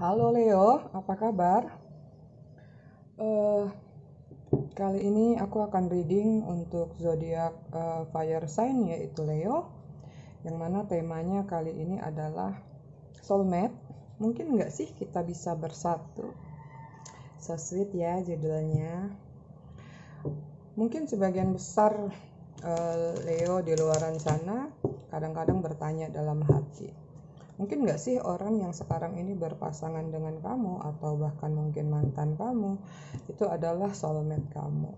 Halo Leo, apa kabar? Uh, kali ini aku akan reading untuk zodiak uh, fire sign yaitu Leo, yang mana temanya kali ini adalah soulmate. Mungkin nggak sih kita bisa bersatu? So sweet ya judulnya. Mungkin sebagian besar uh, Leo di luaran sana kadang-kadang bertanya dalam hati Mungkin nggak sih orang yang sekarang ini berpasangan dengan kamu atau bahkan mungkin mantan kamu itu adalah soulmate kamu.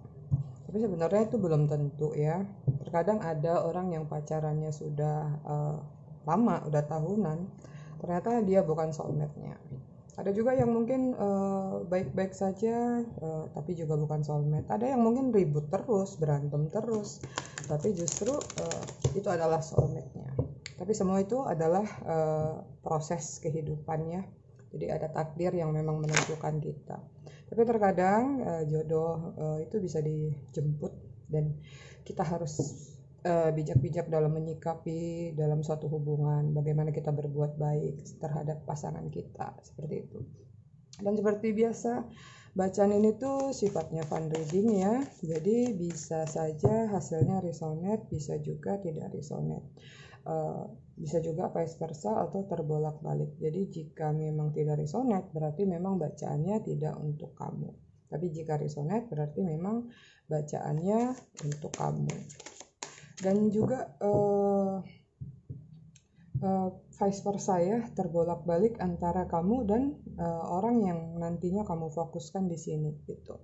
Tapi sebenarnya itu belum tentu ya. Terkadang ada orang yang pacarannya sudah uh, lama, udah tahunan, ternyata dia bukan soulmate-nya. Ada juga yang mungkin eh, baik-baik uh, saja, uh, tapi juga bukan soulmate. Ada yang mungkin ribut terus, berantem terus, tapi justru uh, itu adalah soulmate-nya tapi semua itu adalah uh, proses kehidupannya. Jadi ada takdir yang memang menentukan kita. Tapi terkadang uh, jodoh uh, itu bisa dijemput dan kita harus bijak-bijak uh, dalam menyikapi dalam suatu hubungan. Bagaimana kita berbuat baik terhadap pasangan kita seperti itu. Dan seperti biasa bacaan ini tuh sifatnya fun reading ya jadi bisa saja hasilnya resonate bisa juga tidak resonate Eh, bisa juga vice versa atau terbolak-balik. Jadi jika memang tidak resonate berarti memang bacaannya tidak untuk kamu. Tapi jika resonate berarti memang bacaannya untuk kamu. Dan juga uh, uh, vice versa ya, terbolak-balik antara kamu dan uh, orang yang nantinya kamu fokuskan di sini gitu.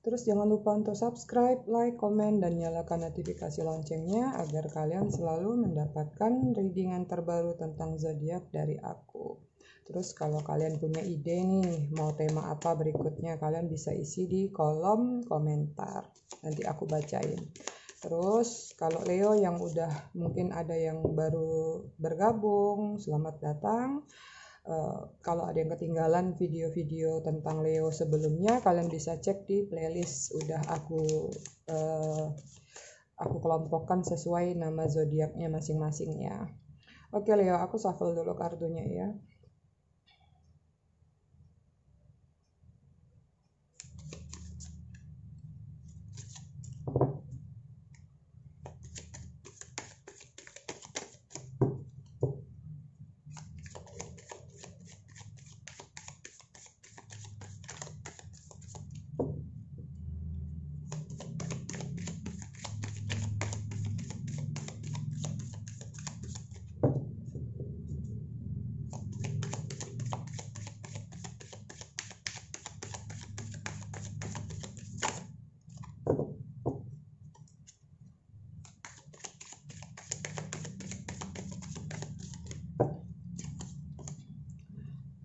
Terus jangan lupa untuk subscribe, like, komen, dan nyalakan notifikasi loncengnya agar kalian selalu mendapatkan readingan terbaru tentang zodiak dari aku. Terus kalau kalian punya ide nih mau tema apa berikutnya kalian bisa isi di kolom komentar. Nanti aku bacain. Terus kalau Leo yang udah mungkin ada yang baru bergabung, selamat datang. Eh, kalau ada yang ketinggalan video-video tentang Leo sebelumnya kalian bisa cek di playlist udah aku uh, aku kelompokkan sesuai nama zodiaknya masing-masing ya. Oke Leo, aku shuffle dulu kartunya ya.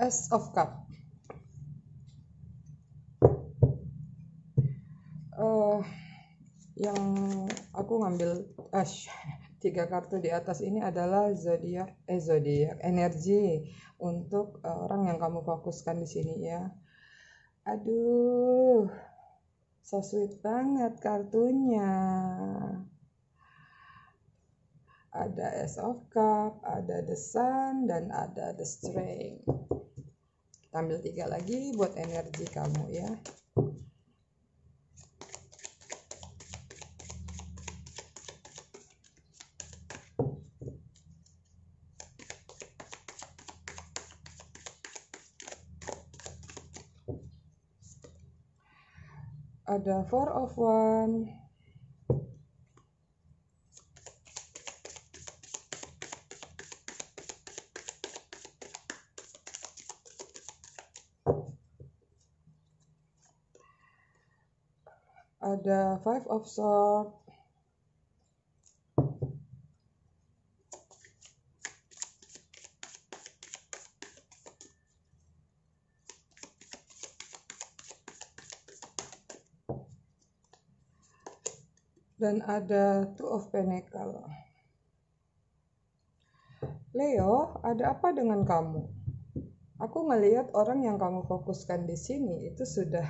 S of Cup. Uh, yang aku ngambil uh, tiga kartu di atas ini adalah zodiak eh zodiak energi untuk eh, orang yang kamu fokuskan di sini ya. Aduh, so sweet banget kartunya. Ada S of Cup, ada The Sun, dan ada The Strength ambil tiga lagi buat energi kamu ya ada four of one Five of Swords. Dan ada Two of Pentacle. Leo, ada apa dengan kamu? Aku melihat orang yang kamu fokuskan di sini itu sudah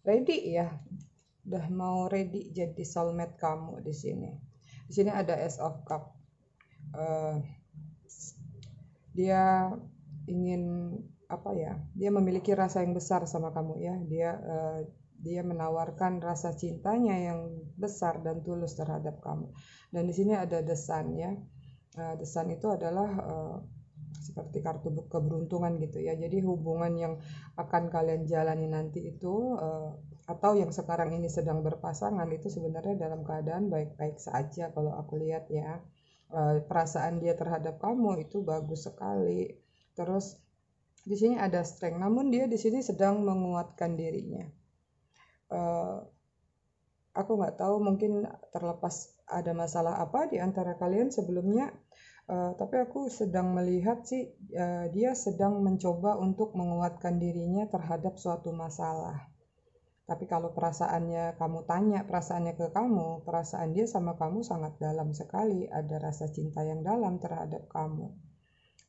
ready ya udah mau ready jadi soulmate kamu di sini. Di sini ada S of Cup. Uh, dia ingin apa ya? Dia memiliki rasa yang besar sama kamu ya. Dia uh, dia menawarkan rasa cintanya yang besar dan tulus terhadap kamu. Dan di sini ada desan ya. Uh, eh, desan itu adalah uh, seperti kartu keberuntungan gitu ya. Jadi hubungan yang akan kalian jalani nanti itu eh, atau yang sekarang ini sedang berpasangan itu sebenarnya dalam keadaan baik-baik saja kalau aku lihat ya. Eh, perasaan dia terhadap kamu itu bagus sekali. Terus di sini ada strength, namun dia di sini sedang menguatkan dirinya. Eh, aku nggak tahu mungkin terlepas ada masalah apa di antara kalian sebelumnya Eh, tapi aku sedang melihat sih uh, dia sedang mencoba untuk menguatkan dirinya terhadap suatu masalah. Tapi kalau perasaannya kamu tanya, perasaannya ke kamu, perasaan dia sama kamu sangat dalam sekali, ada rasa cinta yang dalam terhadap kamu.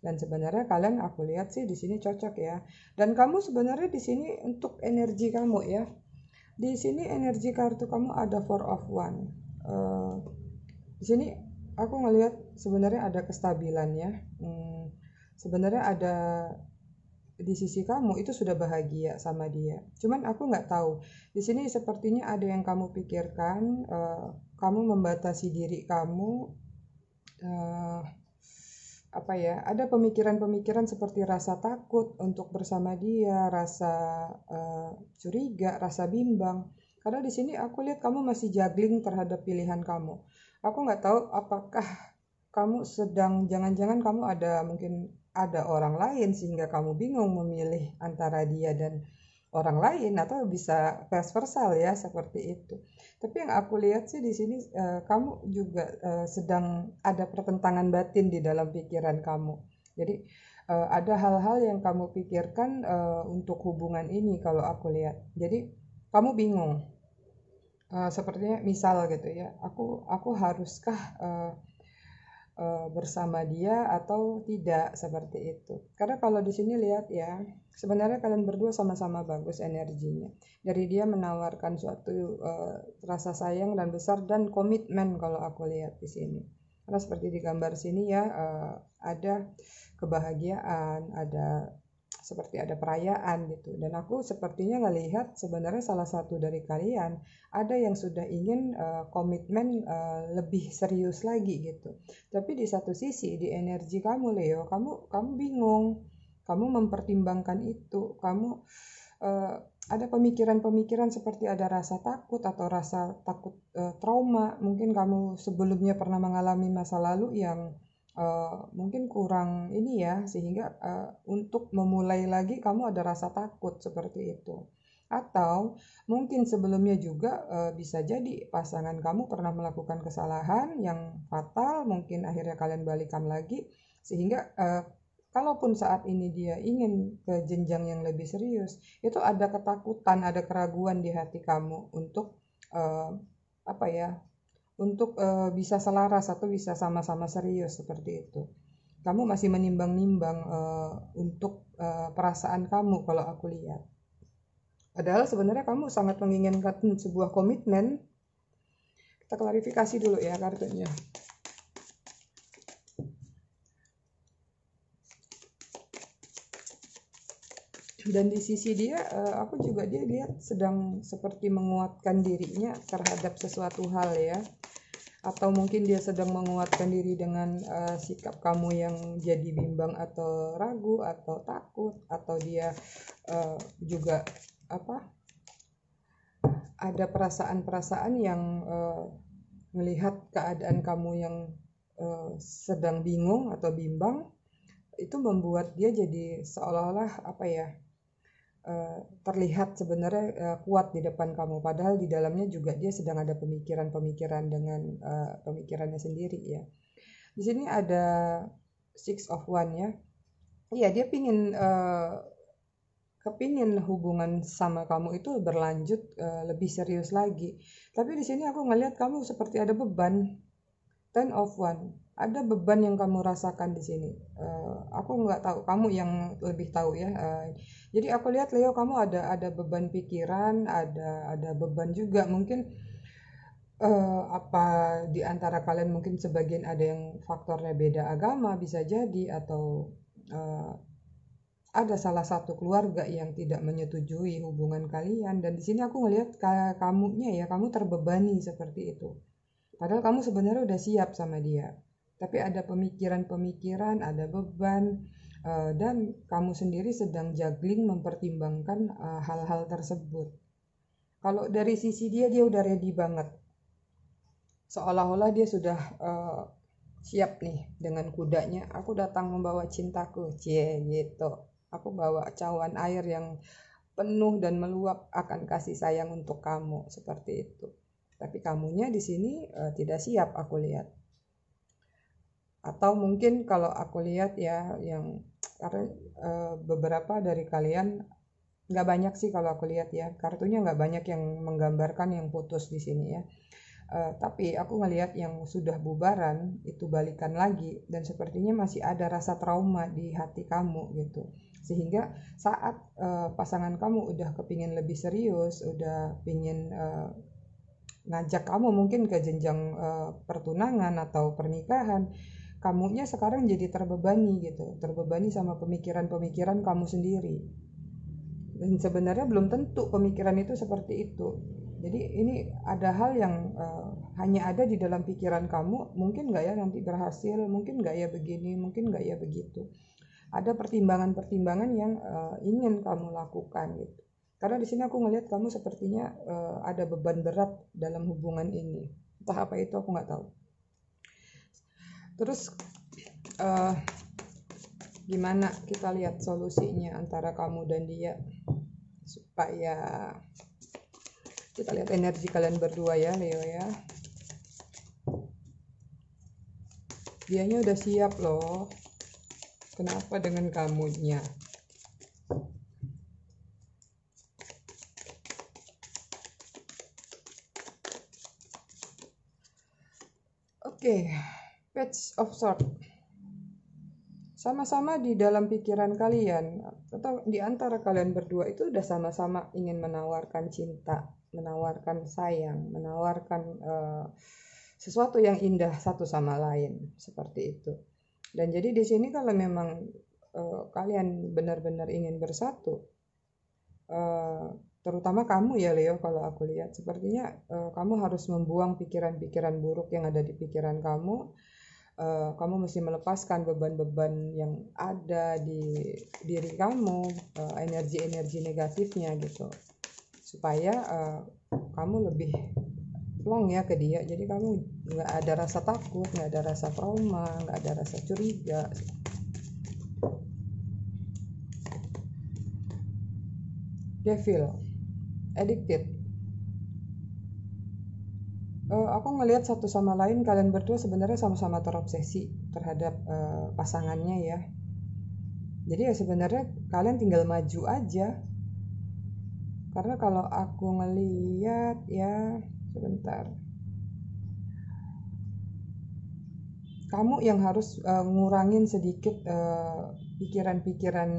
Dan sebenarnya kalian aku lihat sih di sini cocok ya. Dan kamu sebenarnya di sini untuk energi kamu ya. Di sini energi kartu kamu ada four of one. Uh, di sini aku ngelihat sebenarnya ada kestabilannya hmm, sebenarnya ada di sisi kamu itu sudah bahagia sama dia. Cuman aku nggak tahu. Di sini sepertinya ada yang kamu pikirkan, uh, kamu membatasi diri kamu. Uh, apa ya? Ada pemikiran-pemikiran seperti rasa takut untuk bersama dia, rasa uh, curiga, rasa bimbang. Karena di sini aku lihat kamu masih juggling terhadap pilihan kamu. Aku nggak tahu apakah kamu sedang jangan-jangan kamu ada mungkin ada orang lain sehingga kamu bingung memilih antara dia dan orang lain atau bisa vice versa ya seperti itu. Tapi yang aku lihat sih di sini uh, kamu juga uh, sedang ada pertentangan batin di dalam pikiran kamu. Jadi uh, ada hal-hal yang kamu pikirkan uh, untuk hubungan ini kalau aku lihat. Jadi kamu bingung. Uh, sepertinya misal gitu ya, aku aku haruskah uh, Eh, bersama dia atau tidak seperti itu. Karena kalau di sini lihat ya, sebenarnya kalian berdua sama-sama bagus energinya. Dari dia menawarkan suatu uh, rasa sayang dan besar dan komitmen kalau aku lihat di sini. Karena seperti di gambar sini ya uh, ada kebahagiaan, ada seperti ada perayaan gitu. Dan aku sepertinya ngelihat sebenarnya salah satu dari kalian ada yang sudah ingin eh, komitmen uh, lebih serius lagi gitu. Tapi di satu sisi di energi kamu Leo, kamu kamu bingung, kamu mempertimbangkan itu, kamu uh, ada pemikiran-pemikiran seperti ada rasa takut atau rasa takut uh, trauma. Mungkin kamu sebelumnya pernah mengalami masa lalu yang Eh, mungkin kurang ini ya sehingga uh, untuk memulai lagi kamu ada rasa takut seperti itu atau mungkin sebelumnya juga e, bisa jadi pasangan kamu pernah melakukan kesalahan yang fatal mungkin akhirnya kalian balikan lagi sehingga e, kalaupun saat ini dia ingin ke jenjang yang lebih serius itu ada ketakutan ada keraguan di hati kamu untuk e, apa ya untuk uh, bisa selaras atau bisa sama-sama serius seperti itu. Kamu masih menimbang-nimbang uh, untuk uh, perasaan kamu kalau aku lihat. Padahal sebenarnya kamu sangat menginginkan sebuah komitmen. Kita klarifikasi dulu ya kartunya. dan di sisi dia aku juga dia lihat sedang seperti menguatkan dirinya terhadap sesuatu hal ya atau mungkin dia sedang menguatkan diri dengan uh, sikap kamu yang jadi bimbang atau ragu atau takut atau dia uh, juga apa ada perasaan-perasaan yang uh, melihat keadaan kamu yang uh, sedang bingung atau bimbang itu membuat dia jadi seolah-olah apa ya Eh, terlihat sebenarnya uh, kuat di depan kamu padahal di dalamnya juga dia sedang ada pemikiran-pemikiran dengan uh, pemikirannya sendiri ya di sini ada six of one ya iya dia pingin uh, kepingin hubungan sama kamu itu berlanjut uh, lebih serius lagi tapi di sini aku ngelihat kamu seperti ada beban ten of one ada beban yang kamu rasakan di sini. Uh, aku nggak tahu, kamu yang lebih tahu ya. Uh, jadi aku lihat Leo, kamu ada ada beban pikiran, ada ada beban juga mungkin uh, apa di antara kalian mungkin sebagian ada yang faktornya beda agama bisa jadi atau uh, ada salah satu keluarga yang tidak menyetujui hubungan kalian dan di sini aku ngelihat kamunya ya kamu terbebani seperti itu. Padahal kamu sebenarnya udah siap sama dia tapi ada pemikiran-pemikiran, ada beban, eh, dan kamu sendiri sedang juggling mempertimbangkan eh, hal-hal tersebut. Kalau dari sisi dia, dia udah ready banget. Seolah-olah dia sudah eh, siap nih dengan kudanya. Aku datang membawa cintaku, cie gitu. Aku bawa cawan air yang penuh dan meluap akan kasih sayang untuk kamu seperti itu. Tapi kamunya di sini uh, tidak siap aku lihat atau mungkin kalau aku lihat ya yang karena e, beberapa dari kalian nggak banyak sih kalau aku lihat ya kartunya nggak banyak yang menggambarkan yang putus di sini ya e, tapi aku ngelihat yang sudah bubaran itu balikan lagi dan sepertinya masih ada rasa trauma di hati kamu gitu sehingga saat e, pasangan kamu udah kepingin lebih serius udah pingin e, ngajak kamu mungkin ke jenjang e, pertunangan atau pernikahan kamunya sekarang jadi terbebani gitu terbebani sama pemikiran-pemikiran kamu sendiri dan sebenarnya belum tentu pemikiran itu seperti itu jadi ini ada hal yang uh, hanya ada di dalam pikiran kamu mungkin nggak ya nanti berhasil mungkin nggak ya begini mungkin nggak ya begitu ada pertimbangan-pertimbangan yang uh, ingin kamu lakukan gitu karena di sini aku ngelihat kamu sepertinya uh, ada beban berat dalam hubungan ini entah apa itu aku nggak tahu terus uh, gimana kita lihat solusinya antara kamu dan dia supaya kita lihat energi kalian berdua ya Leo ya dianya udah siap loh kenapa dengan kamunya oke okay. Catch of Sort. Sama-sama di dalam pikiran kalian atau di antara kalian berdua itu udah sama-sama ingin menawarkan cinta, menawarkan sayang, menawarkan uh, sesuatu yang indah satu sama lain seperti itu. Dan jadi di sini kalau memang uh, kalian benar-benar ingin bersatu, uh, terutama kamu ya Leo kalau aku lihat sepertinya uh, kamu harus membuang pikiran-pikiran buruk yang ada di pikiran kamu Eh, kamu mesti melepaskan beban-beban yang ada di diri kamu, energi eh, energi-energi negatifnya gitu, supaya uh, kamu lebih long ya ke dia. Jadi kamu nggak ada rasa takut, nggak ada rasa trauma, nggak ada rasa curiga. Devil, addicted uh, aku ngelihat satu sama lain kalian berdua sebenarnya sama-sama terobsesi terhadap uh, pasangannya ya. Jadi ya sebenarnya kalian tinggal maju aja. Karena kalau aku ngeliat ya sebentar. Kamu yang harus uh, ngurangin sedikit pikiran pikiran-pikiran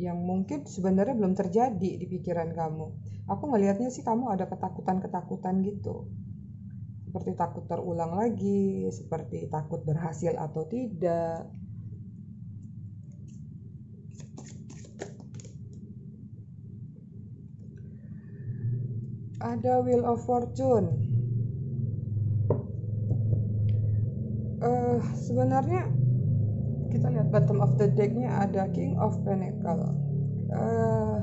yang mungkin sebenarnya belum terjadi di pikiran kamu. Aku ngelihatnya sih kamu ada ketakutan-ketakutan gitu seperti takut terulang lagi, seperti takut berhasil atau tidak. Ada Will of Fortune. Uh, sebenarnya kita lihat bottom of the decknya ada King of Pentacle. Uh, eh,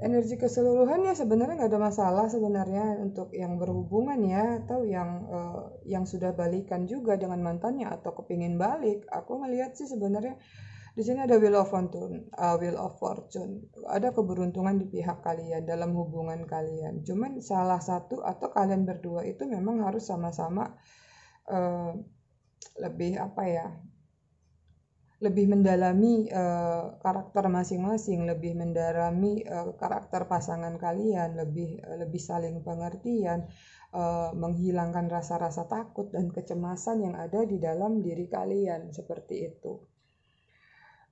energi keseluruhannya sebenarnya nggak ada masalah sebenarnya untuk yang berhubungan ya atau yang uh, yang sudah balikan juga dengan mantannya atau kepingin balik aku melihat sih sebenarnya di sini ada will of fortune, uh, will of fortune. Ada keberuntungan di pihak kalian dalam hubungan kalian. Cuman salah satu atau kalian berdua itu memang harus sama-sama uh, lebih apa ya? lebih mendalami uh, karakter masing-masing, lebih mendalami uh, karakter pasangan kalian, lebih uh, lebih saling pengertian, uh, menghilangkan rasa-rasa takut dan kecemasan yang ada di dalam diri kalian seperti itu.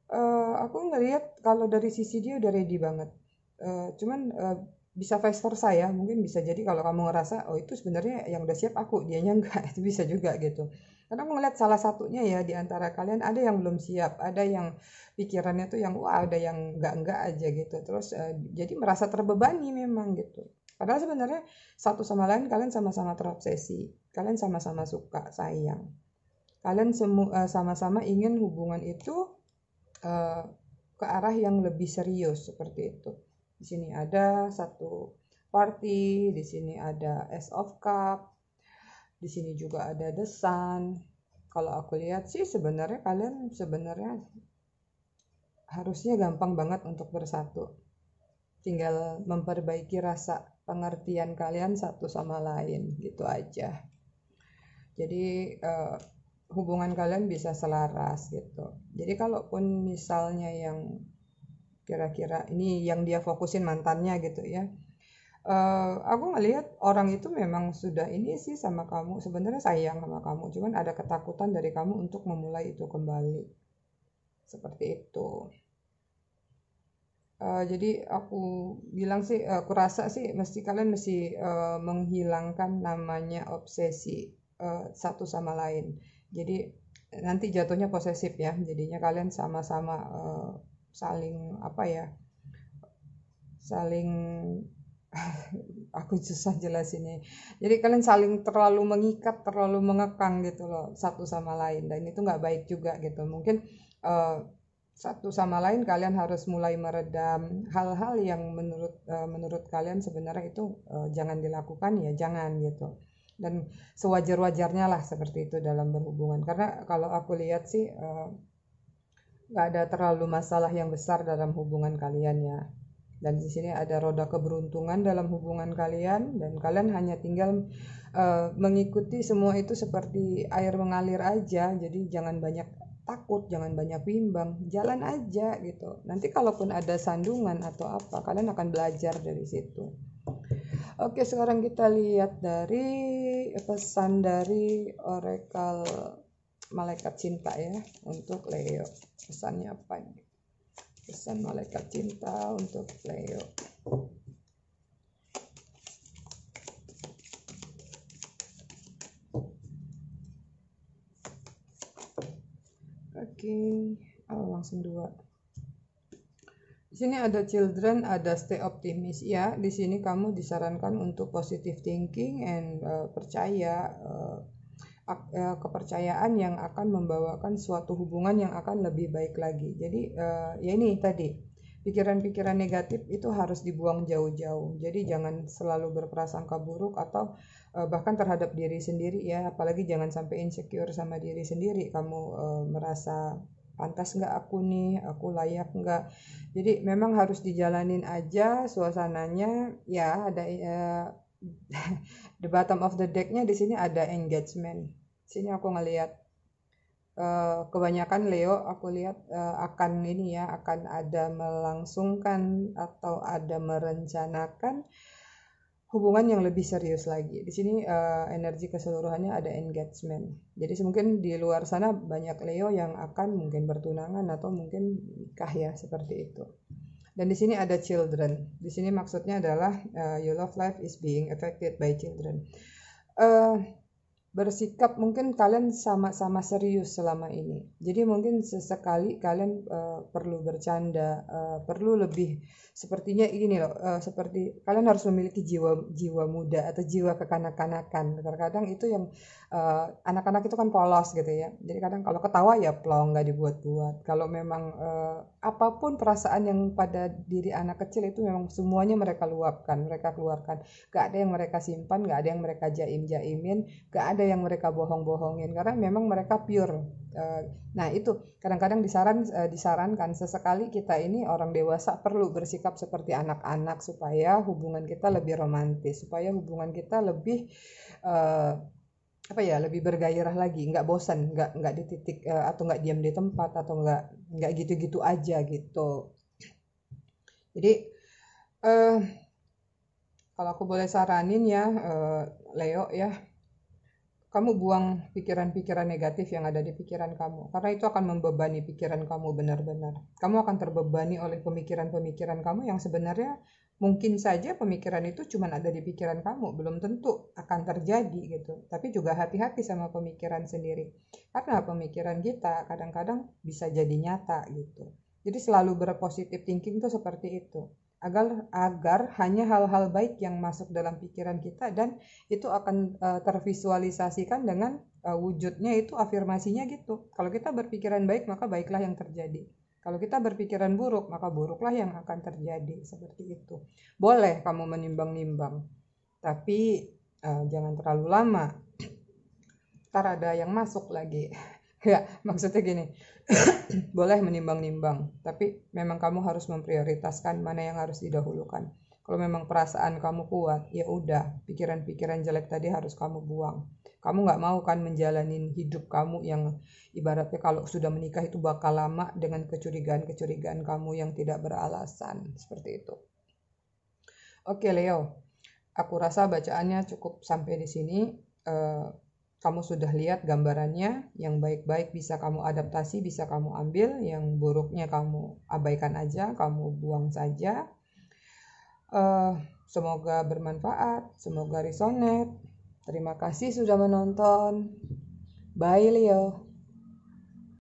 Uh, aku ngelihat kalau dari sisi dia udah ready banget, uh, cuman uh, bisa vice versa ya, mungkin bisa jadi kalau kamu ngerasa oh itu sebenarnya yang udah siap aku, dia nya enggak, itu bisa juga gitu karena melihat salah satunya ya di antara kalian ada yang belum siap ada yang pikirannya tuh yang wah ada yang enggak enggak aja gitu terus uh, jadi merasa terbebani memang gitu padahal sebenarnya satu sama lain kalian sama-sama terobsesi kalian sama-sama suka sayang kalian semua eh, sama-sama ingin hubungan itu uh, ke arah yang lebih serius seperti itu di sini ada satu party, di sini ada S of Cup, di sini juga ada desain kalau aku lihat sih sebenarnya kalian sebenarnya harusnya gampang banget untuk bersatu tinggal memperbaiki rasa pengertian kalian satu sama lain gitu aja jadi eh, hubungan kalian bisa selaras gitu jadi kalaupun misalnya yang kira-kira ini yang dia fokusin mantannya gitu ya uh, aku ngelihat orang itu memang sudah ini sih sama kamu sebenarnya sayang sama kamu cuman ada ketakutan dari kamu untuk memulai itu kembali seperti itu uh, jadi aku bilang sih uh, aku rasa sih mesti kalian mesti uh, menghilangkan namanya obsesi uh, satu sama lain jadi nanti jatuhnya posesif ya jadinya kalian sama-sama uh, saling apa ya saling aku susah jelas ini jadi kalian saling terlalu mengikat terlalu mengekang gitu loh satu sama lain dan itu nggak baik juga gitu mungkin uh, satu sama lain kalian harus mulai meredam hal-hal yang menurut uh, menurut kalian sebenarnya itu uh, jangan dilakukan ya jangan gitu dan sewajar-wajarnya lah seperti itu dalam berhubungan karena kalau aku lihat sih nggak gak ada terlalu masalah yang besar dalam hubungan kalian ya dan di sini ada roda keberuntungan dalam hubungan kalian dan kalian hanya tinggal uh, mengikuti semua itu seperti air mengalir aja jadi jangan banyak takut jangan banyak bimbang jalan aja gitu nanti kalaupun ada sandungan atau apa kalian akan belajar dari situ oke sekarang kita lihat dari eh, pesan dari oracle malaikat cinta ya untuk Leo pesannya apa ini pesan malaikat cinta untuk Leo Oke, okay. oh, langsung dua. Di sini ada children, ada stay optimis ya. Di sini kamu disarankan untuk positive thinking and uh, percaya uh, E, kepercayaan yang akan membawakan suatu hubungan yang akan lebih baik lagi. Jadi uh, ya ini tadi pikiran-pikiran negatif itu harus dibuang jauh-jauh. Jadi jangan selalu berprasangka buruk atau uh, bahkan terhadap diri sendiri ya. Apalagi jangan sampai insecure sama diri sendiri. Kamu uh, merasa pantas nggak aku nih, aku layak nggak. Jadi memang harus dijalanin aja suasananya. Ya ada uh, the bottom of the decknya di sini ada engagement sini aku ngelihat uh, kebanyakan Leo aku lihat uh, akan ini ya akan ada melangsungkan atau ada merencanakan hubungan yang lebih serius lagi. Di sini uh, energi keseluruhannya ada engagement. Jadi mungkin di luar sana banyak Leo yang akan mungkin bertunangan atau mungkin nikah ya seperti itu. Dan di sini ada children. Di sini maksudnya adalah uh, your love life is being affected by children. Uh, bersikap mungkin kalian sama-sama serius selama ini. Jadi mungkin sesekali kalian uh, perlu bercanda, uh, perlu lebih sepertinya ini loh, uh, seperti kalian harus memiliki jiwa jiwa muda atau jiwa kekanak-kanakan. Terkadang itu yang Eh, anak-anak uh, itu kan polos gitu ya jadi kadang kalau ketawa ya plong nggak dibuat-buat kalau memang uh, apapun perasaan yang pada diri anak kecil itu memang semuanya mereka luapkan mereka keluarkan Gak ada yang mereka simpan gak ada yang mereka jaim-jaimin gak ada yang mereka bohong-bohongin karena memang mereka pure uh, nah itu kadang-kadang disaran uh, disarankan sesekali kita ini orang dewasa perlu bersikap seperti anak-anak supaya hubungan kita lebih romantis supaya hubungan kita lebih uh, apa ya lebih bergairah lagi nggak bosan nggak nggak di titik eh, atau nggak diam di tempat atau nggak nggak gitu-gitu aja gitu jadi uh, kalau aku boleh saranin ya uh, Leo ya kamu buang pikiran-pikiran negatif yang ada di pikiran kamu karena itu akan membebani pikiran kamu benar-benar kamu akan terbebani oleh pemikiran-pemikiran kamu yang sebenarnya mungkin saja pemikiran itu cuma ada di pikiran kamu, belum tentu akan terjadi gitu. Tapi juga hati-hati sama pemikiran sendiri. Karena pemikiran kita kadang-kadang bisa jadi nyata gitu. Jadi selalu berpositif thinking tuh seperti itu. Agar agar hanya hal-hal baik yang masuk dalam pikiran kita dan itu akan uh, tervisualisasikan dengan uh, wujudnya itu afirmasinya gitu. Kalau kita berpikiran baik maka baiklah yang terjadi kalau kita berpikiran buruk, maka buruklah yang akan terjadi seperti itu. Boleh kamu menimbang-nimbang, tapi uh, jangan terlalu lama. Ntar ada yang masuk lagi. ya, maksudnya gini. boleh menimbang-nimbang, tapi memang kamu harus memprioritaskan mana yang harus didahulukan. Kalau memang perasaan kamu kuat, ya udah, pikiran-pikiran jelek tadi harus kamu buang. Kamu nggak mau kan menjalani hidup kamu yang ibaratnya kalau sudah menikah itu bakal lama dengan kecurigaan-kecurigaan kamu yang tidak beralasan. Seperti itu. Oke Leo, aku rasa bacaannya cukup sampai di sini. Eh, kamu sudah lihat gambarannya, yang baik-baik bisa kamu adaptasi, bisa kamu ambil, yang buruknya kamu abaikan aja, kamu buang saja. Uh, semoga bermanfaat, semoga resonate. Terima kasih sudah menonton. Bye Leo.